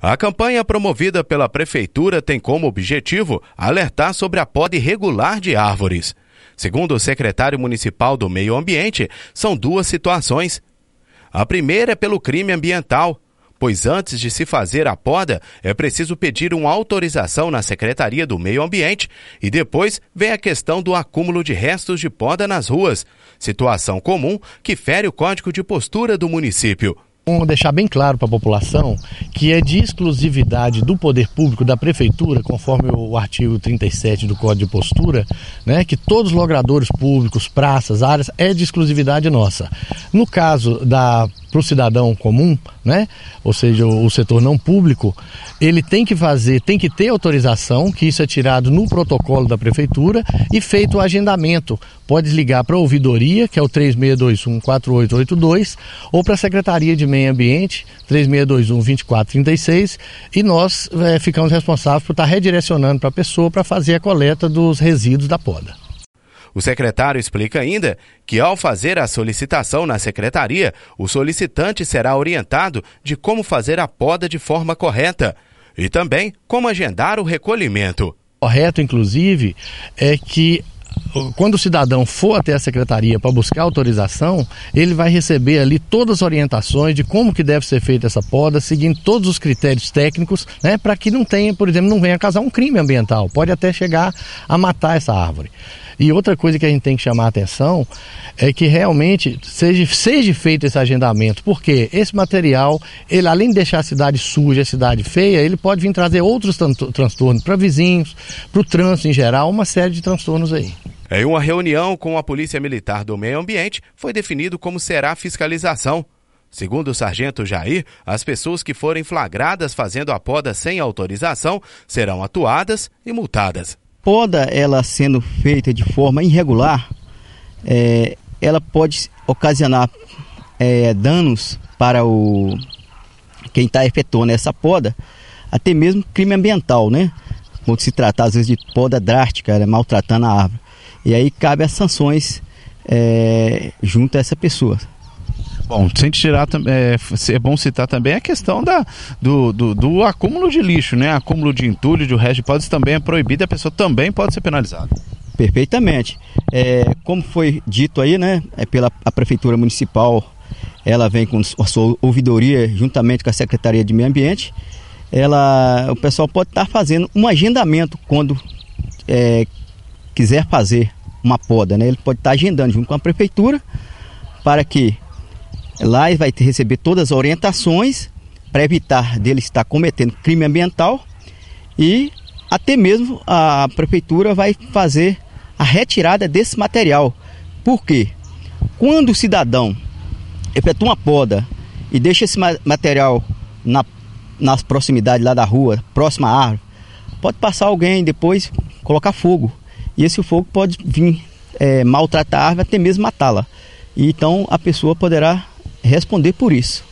A campanha promovida pela Prefeitura tem como objetivo alertar sobre a poda irregular de árvores. Segundo o secretário municipal do Meio Ambiente, são duas situações. A primeira é pelo crime ambiental, pois antes de se fazer a poda, é preciso pedir uma autorização na Secretaria do Meio Ambiente e depois vem a questão do acúmulo de restos de poda nas ruas, situação comum que fere o código de postura do município. Vamos deixar bem claro para a população que é de exclusividade do poder público, da prefeitura, conforme o artigo 37 do Código de Postura, né, que todos os logradores públicos, praças, áreas, é de exclusividade nossa. No caso da para o cidadão comum, né? ou seja, o, setor não público, ele tem que fazer, tem que ter autorização, que isso é tirado no protocolo da prefeitura e feito o agendamento. Pode ligar para a ouvidoria, que é o 3621-4882, ou para a Secretaria de Meio Ambiente, 3621-2436, e nós é, ficamos responsáveis por estar tá redirecionando para a pessoa para fazer a coleta dos resíduos da poda. O secretário explica ainda que, ao fazer a solicitação na secretaria, o solicitante será orientado de como fazer a poda de forma correta e também como agendar o recolhimento. Correto, inclusive, é que quando o cidadão for até a secretaria para buscar autorização, ele vai receber ali todas as orientações de como que deve ser feita essa poda, seguindo todos os critérios técnicos, né, para que não tenha, por exemplo, não venha causar um crime ambiental, pode até chegar a matar essa árvore. E outra coisa que a gente tem que chamar a atenção é que realmente seja, seja feito esse agendamento, porque esse material, ele além de deixar a cidade suja, a cidade feia, ele pode vir trazer outros transtornos para vizinhos, para o trânsito em geral, uma série de transtornos aí. Em uma reunião com a Polícia Militar do Meio Ambiente, foi definido como será a fiscalização. Segundo o sargento Jair, as pessoas que forem flagradas fazendo a poda sem autorização serão atuadas e multadas poda ela sendo feita de forma irregular, é, ela pode ocasionar é, danos para o quem está efetuando essa poda, até mesmo crime ambiental, né? Quando se tratar às vezes de poda drástica, é maltratando a árvore. E aí cabe as sanções é, junto a essa pessoa. Bom, sem tirar é, é bom citar também a questão da, do, do, do acúmulo de lixo, né? Acúmulo de entulho, de resto de podes também é proibido, a pessoa também pode ser penalizada. Perfeitamente. É, como foi dito aí, né? É pela a Prefeitura Municipal, ela vem com a sua ouvidoria juntamente com a Secretaria de Meio Ambiente. Ela, o pessoal pode estar fazendo um agendamento quando é, quiser fazer uma poda, né? Ele pode estar agendando junto com a prefeitura para que Lá ele vai receber todas as orientações para evitar dele estar cometendo crime ambiental e até mesmo a prefeitura vai fazer a retirada desse material. Por quê? Quando o cidadão efetua uma poda e deixa esse material na, nas proximidades lá da rua, próxima à árvore, pode passar alguém depois colocar fogo. E esse fogo pode vir é, maltratar a árvore, até mesmo matá-la. Então a pessoa poderá responder por isso.